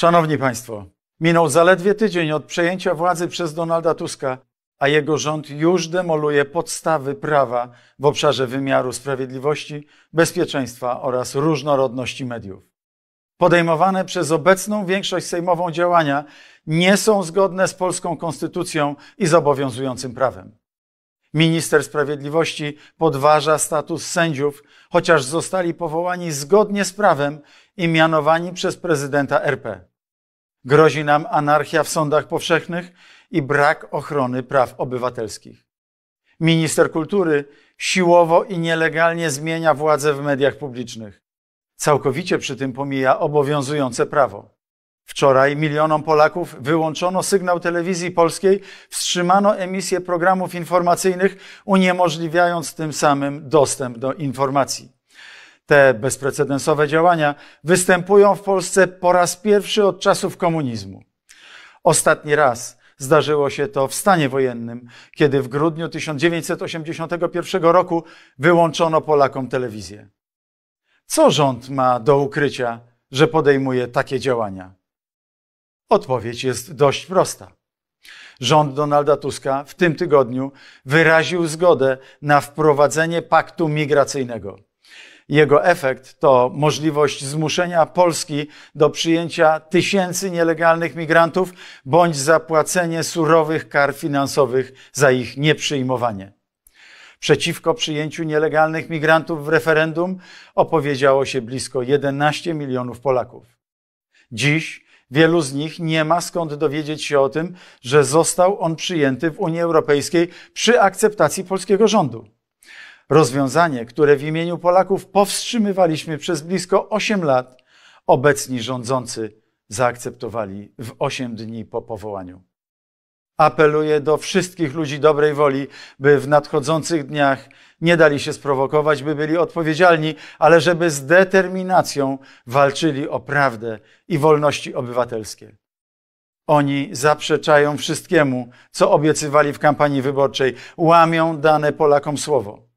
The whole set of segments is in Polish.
Szanowni Państwo, minął zaledwie tydzień od przejęcia władzy przez Donalda Tuska, a jego rząd już demoluje podstawy prawa w obszarze wymiaru sprawiedliwości, bezpieczeństwa oraz różnorodności mediów. Podejmowane przez obecną większość sejmową działania nie są zgodne z polską konstytucją i zobowiązującym prawem. Minister Sprawiedliwości podważa status sędziów, chociaż zostali powołani zgodnie z prawem i mianowani przez prezydenta RP. Grozi nam anarchia w sądach powszechnych i brak ochrony praw obywatelskich. Minister kultury siłowo i nielegalnie zmienia władzę w mediach publicznych. Całkowicie przy tym pomija obowiązujące prawo. Wczoraj milionom Polaków wyłączono sygnał telewizji polskiej, wstrzymano emisję programów informacyjnych, uniemożliwiając tym samym dostęp do informacji. Te bezprecedensowe działania występują w Polsce po raz pierwszy od czasów komunizmu. Ostatni raz zdarzyło się to w stanie wojennym, kiedy w grudniu 1981 roku wyłączono Polakom telewizję. Co rząd ma do ukrycia, że podejmuje takie działania? Odpowiedź jest dość prosta. Rząd Donalda Tuska w tym tygodniu wyraził zgodę na wprowadzenie paktu migracyjnego. Jego efekt to możliwość zmuszenia Polski do przyjęcia tysięcy nielegalnych migrantów bądź zapłacenie surowych kar finansowych za ich nieprzyjmowanie. Przeciwko przyjęciu nielegalnych migrantów w referendum opowiedziało się blisko 11 milionów Polaków. Dziś wielu z nich nie ma skąd dowiedzieć się o tym, że został on przyjęty w Unii Europejskiej przy akceptacji polskiego rządu. Rozwiązanie, które w imieniu Polaków powstrzymywaliśmy przez blisko 8 lat, obecni rządzący zaakceptowali w 8 dni po powołaniu. Apeluję do wszystkich ludzi dobrej woli, by w nadchodzących dniach nie dali się sprowokować, by byli odpowiedzialni, ale żeby z determinacją walczyli o prawdę i wolności obywatelskie. Oni zaprzeczają wszystkiemu, co obiecywali w kampanii wyborczej, łamią dane Polakom słowo.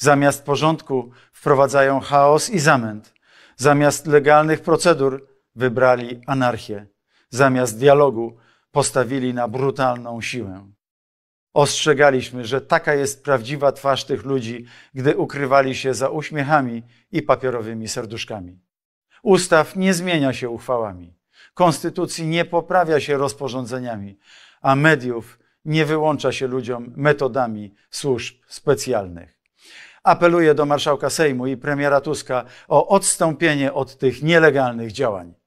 Zamiast porządku wprowadzają chaos i zamęt. Zamiast legalnych procedur wybrali anarchię. Zamiast dialogu postawili na brutalną siłę. Ostrzegaliśmy, że taka jest prawdziwa twarz tych ludzi, gdy ukrywali się za uśmiechami i papierowymi serduszkami. Ustaw nie zmienia się uchwałami, konstytucji nie poprawia się rozporządzeniami, a mediów nie wyłącza się ludziom metodami służb specjalnych apeluje do marszałka Sejmu i premiera Tuska o odstąpienie od tych nielegalnych działań.